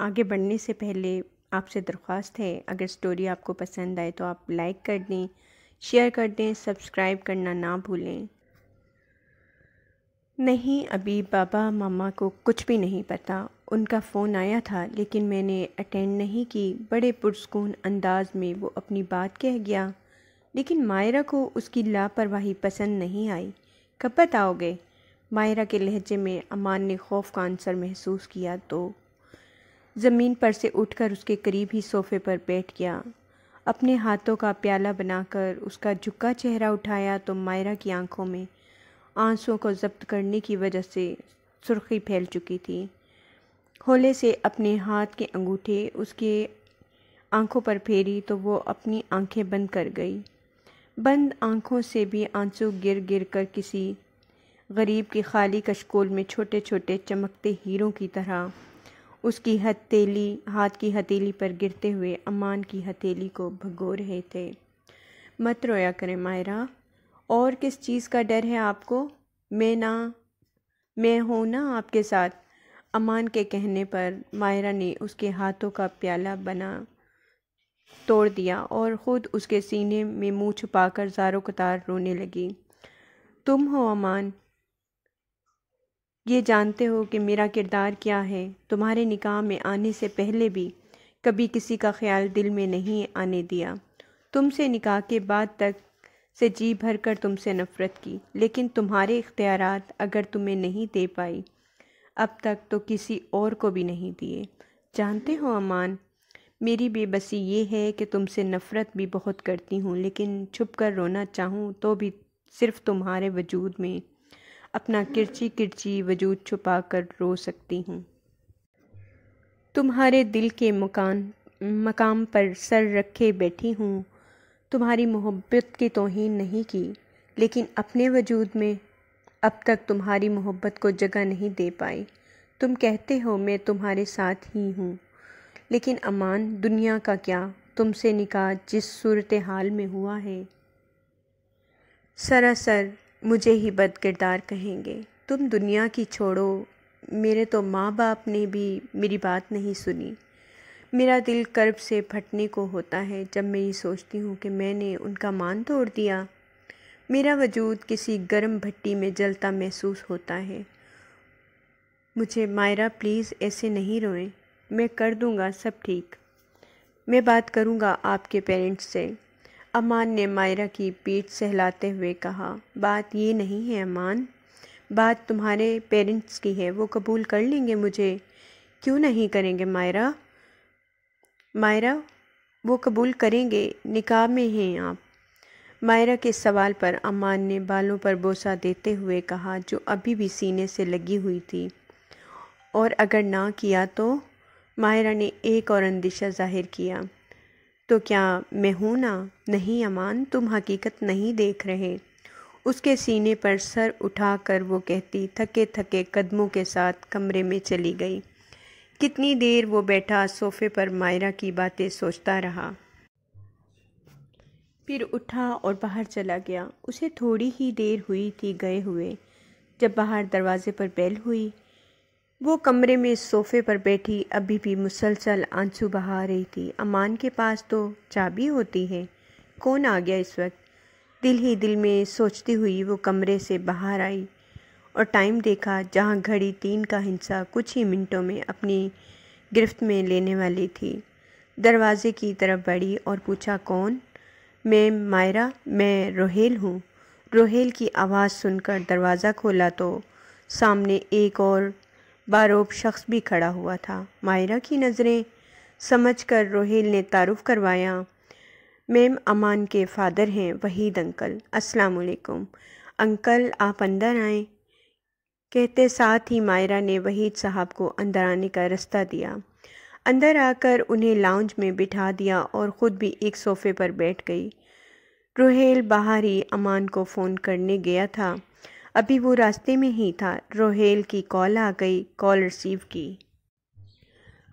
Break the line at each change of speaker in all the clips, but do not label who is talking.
आगे बढ़ने से पहले आपसे दरख्वास्त है अगर स्टोरी आपको पसंद आए तो आप लाइक कर दें शेयर कर दें सब्सक्राइब करना ना भूलें नहीं अभी बाबा मामा को कुछ भी नहीं पता उनका फ़ोन आया था लेकिन मैंने अटेंड नहीं की बड़े पुरस्कून अंदाज में वो अपनी बात कह गया लेकिन मायरा को उसकी लापरवाही पसंद नहीं आई कब बताओगे मायरा के लहजे में अमान ने खौफ का आंसर महसूस किया तो ज़मीन पर से उठकर उसके करीब ही सोफ़े पर बैठ गया अपने हाथों का प्याला बनाकर उसका झुका चेहरा उठाया तो मायरा की आंखों में आंसुओं को जब्त करने की वजह से सुर्खी फैल चुकी थी होले से अपने हाथ के अंगूठे उसके आंखों पर फेरी तो वो अपनी आंखें बंद कर गई बंद आंखों से भी आंसू गिर गिर कर किसी गरीब की खाली कशकोल में छोटे छोटे चमकते हीरों की तरह उसकी हथेली हाथ की हथेली पर गिरते हुए अमान की हथेली को भगो रहे थे मत रोया करें मायरा और किस चीज़ का डर है आपको मैं ना मैं हूँ ना आपके साथ अमान के कहने पर मायरा ने उसके हाथों का प्याला बना तोड़ दिया और ख़ुद उसके सीने में मुँह छुपाकर जारो कतार रोने लगी तुम हो अमान ये जानते हो कि मेरा किरदार क्या है तुम्हारे निकाह में आने से पहले भी कभी किसी का ख्याल दिल में नहीं आने दिया तुमसे निकाह के बाद तक से जी भर कर तुमसे नफ़रत की लेकिन तुम्हारे इख्तियार अगर तुम्हें नहीं दे पाई अब तक तो किसी और को भी नहीं दिए जानते हो अमान मेरी बेबसी ये है कि तुमसे नफ़रत भी बहुत करती हूँ लेकिन छुप कर रोना चाहूँ तो भी सिर्फ़ तुम्हारे वजूद में अपना किरची किरची वजूद छुपा कर रो सकती हूँ तुम्हारे दिल के मकान मकाम पर सर रखे बैठी हूँ तुम्हारी मोहब्बत की तोहन नहीं की लेकिन अपने वजूद में अब तक तुम्हारी मोहब्बत को जगह नहीं दे पाई तुम कहते हो मैं तुम्हारे साथ ही हूँ लेकिन अमान दुनिया का क्या तुमसे निकाह जिस सूरत हाल में हुआ है सरासर मुझे ही बद किरदार कहेंगे तुम दुनिया की छोड़ो मेरे तो माँ बाप ने भी मेरी बात नहीं सुनी मेरा दिल कर्ब से फटने को होता है जब मैं ये सोचती हूँ कि मैंने उनका मान तोड़ दिया मेरा वजूद किसी गर्म भट्टी में जलता महसूस होता है मुझे मायरा प्लीज़ ऐसे नहीं रोएं मैं कर दूँगा सब ठीक मैं बात करूँगा आपके पेरेंट्स से अमान ने मायरा की पीठ सहलाते हुए कहा बात ये नहीं है अमान बात तुम्हारे पेरेंट्स की है वो कबूल कर लेंगे मुझे क्यों नहीं करेंगे मायरा मायरा वो कबूल करेंगे निकाह में हैं आप मायरा के सवाल पर अमान ने बालों पर बोसा देते हुए कहा जो अभी भी सीने से लगी हुई थी और अगर ना किया तो मायरा ने एक और अंदेशा जाहिर किया तो क्या मैं हूँ ना नहीं अमान तुम हकीकत नहीं देख रहे उसके सीने पर सर उठाकर वो कहती थके थके कदमों के साथ कमरे में चली गई कितनी देर वो बैठा सोफे पर मायरा की बातें सोचता रहा फिर उठा और बाहर चला गया उसे थोड़ी ही देर हुई थी गए हुए जब बाहर दरवाजे पर बैल हुई वो कमरे में सोफे पर बैठी अभी भी मुसलसल आंसू बहा रही थी अमान के पास तो चाबी होती है कौन आ गया इस वक्त दिल ही दिल में सोचती हुई वो कमरे से बाहर आई और टाइम देखा जहाँ घड़ी तीन का हिंसा कुछ ही मिनटों में अपनी गिरफ्त में लेने वाली थी दरवाजे की तरफ बढ़ी और पूछा कौन मैं मायरा मैं रोहेल हूँ रोहेल की आवाज़ सुनकर दरवाज़ा खोला तो सामने एक और बारोब शख्स भी खड़ा हुआ था मायरा की नज़रें समझ कर रोहेल ने तारुफ करवाया मैम अमान के फादर हैं वहीद अंकल अस्सलाम वालेकुम अंकल आप अंदर आएं कहते साथ ही मायरा ने वहीद साहब को अंदर आने का रास्ता दिया अंदर आकर उन्हें लाउंज में बिठा दिया और ख़ुद भी एक सोफ़े पर बैठ गई रोहेल बाहर ही अमान को फ़ोन करने गया था अभी वो रास्ते में ही था रोहेल की कॉल आ गई कॉल रिसीव की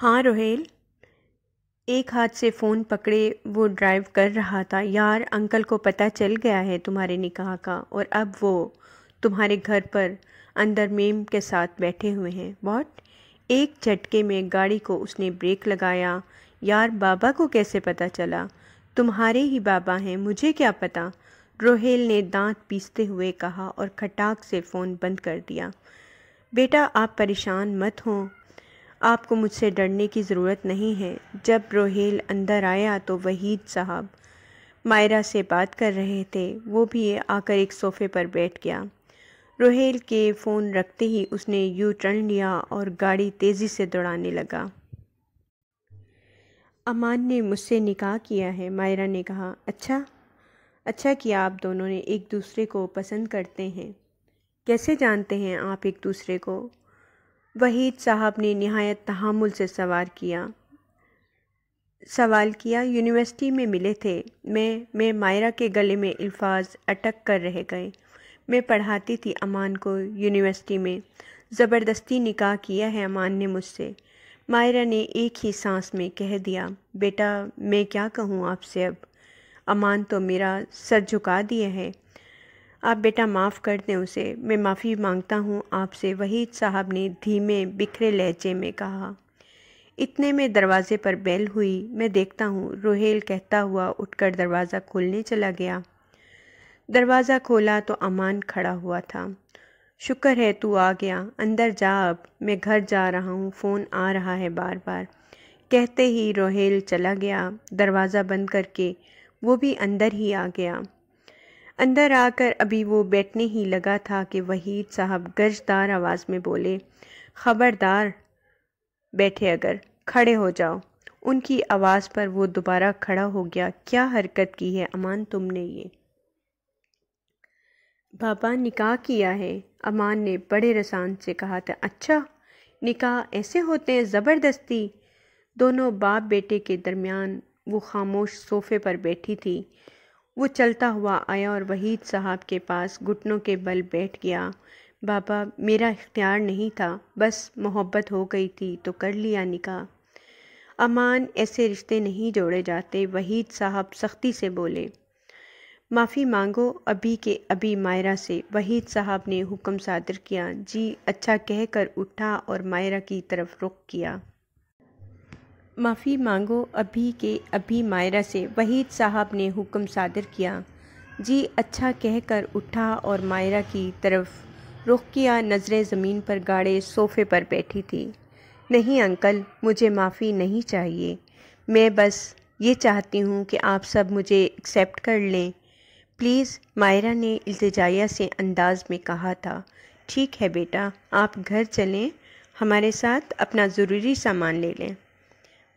हाँ रोहेल एक हाथ से फ़ोन पकड़े वो ड्राइव कर रहा था यार अंकल को पता चल गया है तुम्हारे निकाह का और अब वो तुम्हारे घर पर अंदर मेम के साथ बैठे हुए हैं वॉट एक झटके में गाड़ी को उसने ब्रेक लगाया यार बाबा को कैसे पता चला तुम्हारे ही बाबा हैं मुझे क्या पता रोहेल ने दांत पीसते हुए कहा और खटाक से फ़ोन बंद कर दिया बेटा आप परेशान मत हों आपको मुझसे डरने की ज़रूरत नहीं है जब रोहेल अंदर आया तो वहीद साहब मायरा से बात कर रहे थे वो भी आकर एक सोफ़े पर बैठ गया रोहेल के फ़ोन रखते ही उसने यू टर्न लिया और गाड़ी तेज़ी से दौड़ाने लगा अमान ने मुझसे निकाह किया है मायरा ने कहा अच्छा अच्छा किया आप दोनों ने एक दूसरे को पसंद करते हैं कैसे जानते हैं आप एक दूसरे को वहीद साहब ने नहायत तहमुल से सवाल किया सवाल किया यूनिवर्सिटी में मिले थे मैं मैं मायरा के गले में अल्फाज अटक कर रह गए मैं पढ़ाती थी अमान को यूनिवर्सिटी में ज़बरदस्ती निकाह किया है अमान ने मुझसे मायरा ने एक ही सांस में कह दिया बेटा मैं क्या कहूँ आपसे अब अमान तो मेरा सर झुका दिए हैं आप बेटा माफ़ कर दें उसे मैं माफ़ी मांगता हूँ आपसे वहीद साहब ने धीमे बिखरे लहजे में कहा इतने में दरवाज़े पर बेल हुई मैं देखता हूँ रोहेल कहता हुआ उठकर दरवाज़ा खोलने चला गया दरवाज़ा खोला तो अमान खड़ा हुआ था शुक्र है तू आ गया अंदर जा अब मैं घर जा रहा हूँ फ़ोन आ रहा है बार बार कहते ही रोहेल चला गया दरवाज़ा बंद करके वो भी अंदर ही आ गया अंदर आकर अभी वो बैठने ही लगा था कि वहीद साहब गर्जदार आवाज़ में बोले ख़बरदार बैठे अगर खड़े हो जाओ उनकी आवाज़ पर वो दोबारा खड़ा हो गया क्या हरकत की है अमान तुमने ये बाबा निकाह किया है अमान ने बड़े रसान से कहा था अच्छा निकाह ऐसे होते हैं ज़बरदस्ती दोनों बाप बेटे के दरमियान वो खामोश सोफे पर बैठी थी वो चलता हुआ आया और वहीद साहब के पास घुटनों के बल बैठ गया बाबा मेरा इख्तियार नहीं था बस मोहब्बत हो गई थी तो कर लिया निका अमान ऐसे रिश्ते नहीं जोड़े जाते वहीद साहब सख्ती से बोले माफ़ी मांगो अभी के अभी मायरा से वहीद साहब ने हुक्म सादर किया जी अच्छा कहकर उठा और मायरा की तरफ रुख किया माफ़ी मांगो अभी के अभी मायरा से वहीद साहब ने हुक्म सादर किया जी अच्छा कहकर उठा और मायरा की तरफ रुख किया नज़रें ज़मीन पर गाड़े सोफ़े पर बैठी थी नहीं अंकल मुझे माफ़ी नहीं चाहिए मैं बस ये चाहती हूँ कि आप सब मुझे एक्सेप्ट कर लें प्लीज़ मायरा ने इल्तजाया से अंदाज में कहा था ठीक है बेटा आप घर चलें हमारे साथ अपना ज़रूरी सामान ले लें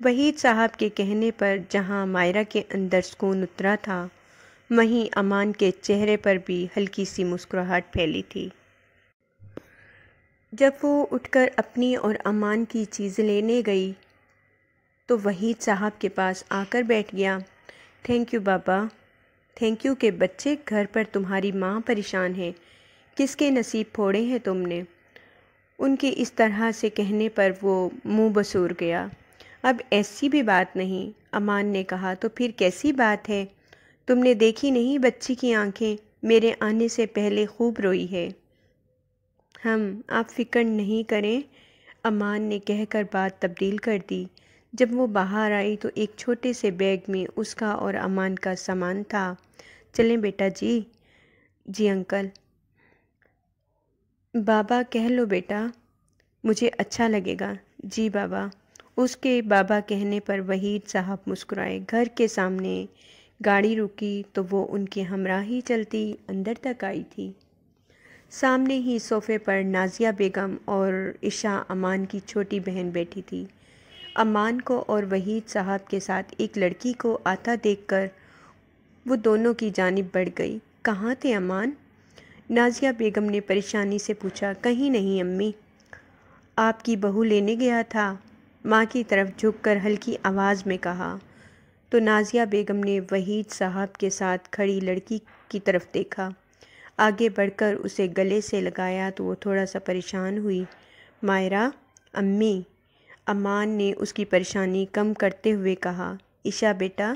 वहीद साहब के कहने पर जहां मायरा के अंदर सुकून उतरा था वहीं अमान के चेहरे पर भी हल्की सी मुस्कुराहट फैली थी जब वो उठकर अपनी और अमान की चीज़ लेने गई तो वहीद साहब के पास आकर बैठ गया थैंक यू बाबा थैंक यू के बच्चे घर पर तुम्हारी माँ परेशान है किसके नसीब फोड़े हैं तुमने उनके इस तरह से कहने पर वो मुंह बसूर गया अब ऐसी भी बात नहीं अमान ने कहा तो फिर कैसी बात है तुमने देखी नहीं बच्ची की आंखें मेरे आने से पहले खूब रोई है हम आप फिक्र नहीं करें अमान ने कहकर बात तब्दील कर दी जब वो बाहर आई तो एक छोटे से बैग में उसका और अमान का सामान था चलें बेटा जी जी अंकल बाबा कह लो बेटा मुझे अच्छा लगेगा जी बाबा उसके बाबा कहने पर वहीद साहब मुस्कुराए घर के सामने गाड़ी रुकी तो वो उनकी हमराही चलती अंदर तक आई थी सामने ही सोफे पर नाजिया बेगम और ईशा अमान की छोटी बहन बैठी थी अमान को और वहीद साहब के साथ एक लड़की को आता देखकर वो दोनों की जानब बढ़ गई कहाँ थे अमान नाजिया बेगम ने परेशानी से पूछा कहीं नहीं अम्मी आपकी बहू लेने गया था माँ की तरफ झुककर हल्की आवाज़ में कहा तो नाजिया बेगम ने वहीद साहब के साथ खड़ी लड़की की तरफ देखा आगे बढ़कर उसे गले से लगाया तो वो थोड़ा सा परेशान हुई मायरा अम्मी अमान ने उसकी परेशानी कम करते हुए कहा ईशा बेटा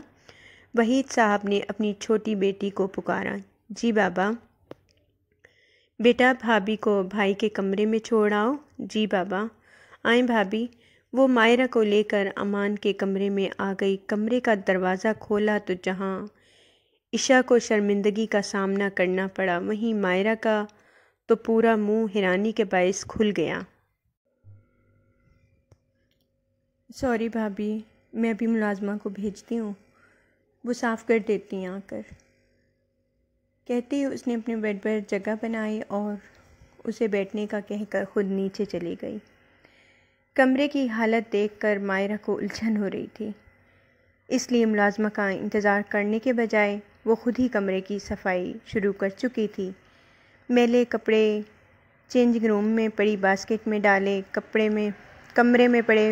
वहीद साहब ने अपनी छोटी बेटी को पुकारा जी बाबा बेटा भाभी को भाई के कमरे में छोड़ आओ जी बाबा आए भाभी वो मायरा को लेकर अमान के कमरे में आ गई कमरे का दरवाज़ा खोला तो जहाँ ईशा को शर्मिंदगी का सामना करना पड़ा वहीं मायरा का तो पूरा मुंह हैरानी के बायस खुल गया सॉरी भाभी मैं अभी मुलाजमा को भेजती हूँ वो साफ़ कर देती हैं आकर कहते ही उसने अपने बेड पर जगह बनाई और उसे बैठने का कहकर ख़ुद नीचे चली गई कमरे की हालत देखकर मायरा को उलझन हो रही थी इसलिए मुलाजमा का इंतज़ार करने के बजाय वो खुद ही कमरे की सफाई शुरू कर चुकी थी मेले कपड़े चेंजिंग रूम में पड़ी बास्केट में डाले कपड़े में कमरे में पड़े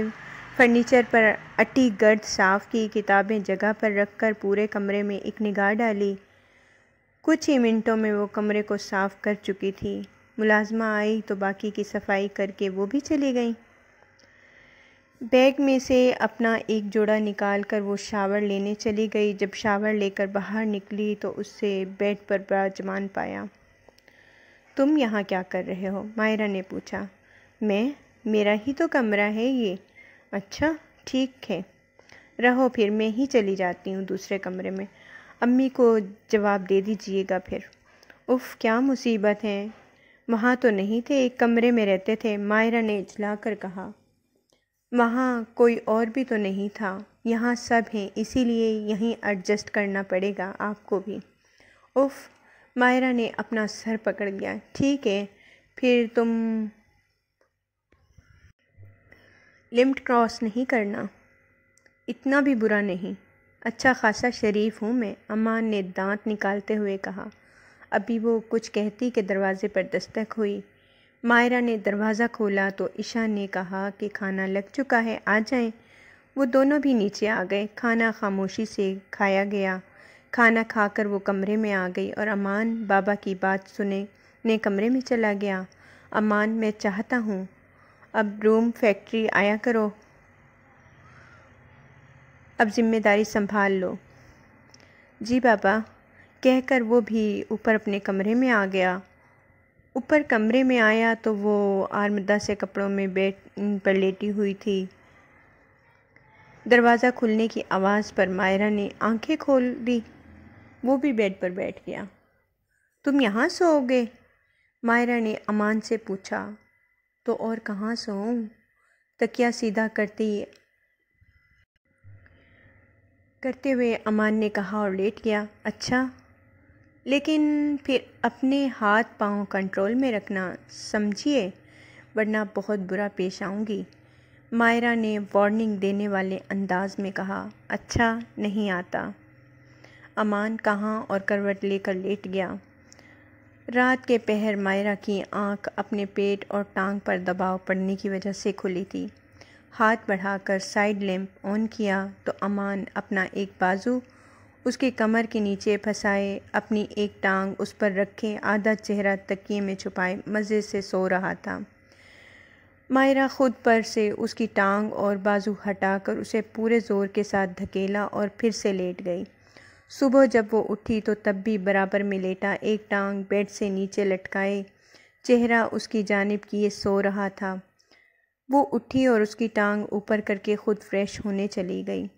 फर्नीचर पर अट्टी गर्द साफ़ की किताबें जगह पर रखकर पूरे कमरे में एक निगाह डाली कुछ ही मिनटों में वो कमरे को साफ़ कर चुकी थी मुलाजमा आई तो बाकी की सफाई करके वो भी चली गई बैग में से अपना एक जोड़ा निकाल कर वो शावर लेने चली गई जब शावर लेकर बाहर निकली तो उससे बेड पर बराजमान पाया तुम यहाँ क्या कर रहे हो मायरा ने पूछा मैं मेरा ही तो कमरा है ये अच्छा ठीक है रहो फिर मैं ही चली जाती हूँ दूसरे कमरे में अम्मी को जवाब दे दीजिएगा फिर उफ क्या मुसीबत है वहाँ तो नहीं थे एक कमरे में रहते थे मायरा ने इजला कर कहा वहाँ कोई और भी तो नहीं था यहाँ सब हैं इसीलिए यहीं एडजस्ट करना पड़ेगा आपको भी उफ मायरा ने अपना सर पकड़ लिया ठीक है फिर तुम लिम्ट क्रॉस नहीं करना इतना भी बुरा नहीं अच्छा खासा शरीफ हूँ मैं अमान ने दांत निकालते हुए कहा अभी वो कुछ कहती कि दरवाज़े पर दस्तक हुई मायरा ने दरवाज़ा खोला तो ईशा ने कहा कि खाना लग चुका है आ जाएं। वो दोनों भी नीचे आ गए खाना खामोशी से खाया गया खाना खाकर वो कमरे में आ गई और अमान बाबा की बात सुने ने कमरे में चला गया अमान मैं चाहता हूँ अब रूम फैक्ट्री आया करो अब जिम्मेदारी संभाल लो जी बाबा कहकर वो भी ऊपर अपने कमरे में आ गया ऊपर कमरे में आया तो वो आर्मदा से कपड़ों में बैठ पर लेटी हुई थी दरवाज़ा खुलने की आवाज़ पर मायरा ने आंखें खोल दी वो भी बेड पर बैठ गया तुम यहाँ सोओगे मायरा ने अमान से पूछा तो और कहाँ सोऊँ तकिया सीधा करती करते हुए अमान ने कहा और लेट गया अच्छा लेकिन फिर अपने हाथ पाँव कंट्रोल में रखना समझिए वरना बहुत बुरा पेश आऊँगी मायरा ने वार्निंग देने वाले अंदाज में कहा अच्छा नहीं आता अमान कहाँ और करवट लेकर लेट गया रात के पहर मायरा की आंख अपने पेट और टांग पर दबाव पड़ने की वजह से खुली थी हाथ बढ़ाकर साइड लैंप ऑन किया तो अमान अपना एक बाजू उसके कमर के नीचे फंसाए अपनी एक टांग उस पर रखे आधा चेहरा तकिए में छुपाए मज़े से सो रहा था मायरा ख़ुद पर से उसकी टांग और बाजू हटाकर उसे पूरे ज़ोर के साथ धकेला और फिर से लेट गई सुबह जब वो उठी तो तब भी बराबर में लेटा एक टांग बेड से नीचे लटकाए चेहरा उसकी जानब किए सो रहा था वो उठी और उसकी टांग ऊपर करके ख़ुद फ्रेश होने चली गई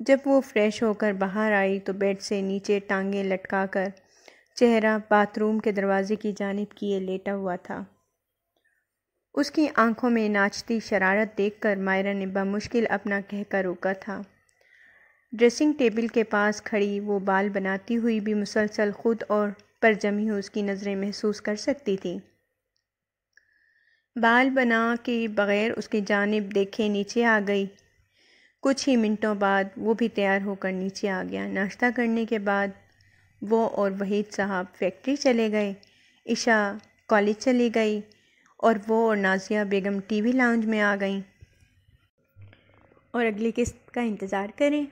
जब वो फ्रेश होकर बाहर आई तो बेड से नीचे टांगे लटकाकर चेहरा बाथरूम के दरवाजे की जानब किए लेटा हुआ था उसकी आंखों में नाचती शरारत देखकर मायरा ने बमुश्किल अपना कहकर रोका था ड्रेसिंग टेबल के पास खड़ी वो बाल बनाती हुई भी मुसलसल खुद और पर जमी हुई उसकी नज़रें महसूस कर सकती थी बाल बना के बग़ैर उसकी जानब देखे नीचे आ गई कुछ ही मिनटों बाद वो भी तैयार होकर नीचे आ गया नाश्ता करने के बाद वो और वहीद साहब फैक्ट्री चले गए ईशा कॉलेज चली गई और वो और नाजिया बेगम टीवी लाउंज में आ गईं और अगली किस्त का इंतज़ार करें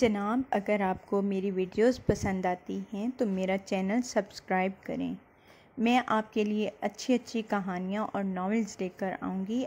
जनाब अगर आपको मेरी वीडियोस पसंद आती हैं तो मेरा चैनल सब्सक्राइब करें मैं आपके लिए अच्छी अच्छी कहानियाँ और नॉवेल्स लेकर आऊँगी